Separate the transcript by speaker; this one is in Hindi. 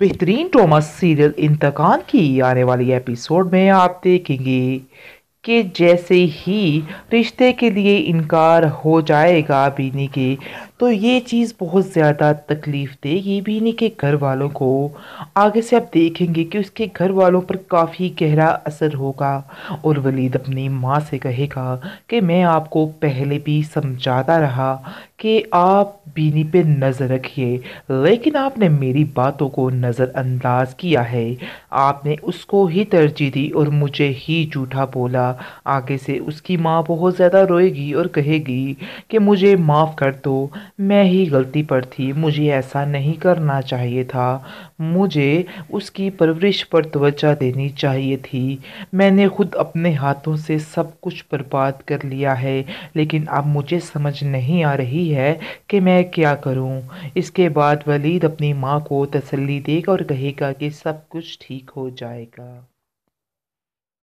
Speaker 1: बेहतरीन ड्रामा सीरियल इंतकाम की आने वाली एपिसोड में आप देखेंगे कि जैसे ही रिश्ते के लिए इनकार हो जाएगा बीनी के तो ये चीज़ बहुत ज़्यादा तकलीफ़ देगी बीनी के घर वालों को आगे से आप देखेंगे कि उसके घर वालों पर काफ़ी गहरा असर होगा और वलीद अपनी माँ से कहेगा कि मैं आपको पहले भी समझाता रहा कि आप बीनी पे नज़र रखिए लेकिन आपने मेरी बातों को नज़रअंदाज किया है आपने उसको ही तरजीह दी और मुझे ही झूठा बोला आगे से उसकी माँ बहुत ज़्यादा रोएगी और कहेगी कि मुझे माफ़ कर दो मैं ही गलती पर थी मुझे ऐसा नहीं करना चाहिए था मुझे उसकी परवरिश पर तोज्जा देनी चाहिए थी मैंने खुद अपने हाथों से सब कुछ बर्बाद कर लिया है लेकिन अब मुझे समझ नहीं आ रही है कि मैं क्या करूं। इसके बाद वलीद अपनी माँ को तसल्ली देगा और कहेगा कि सब कुछ ठीक हो जाएगा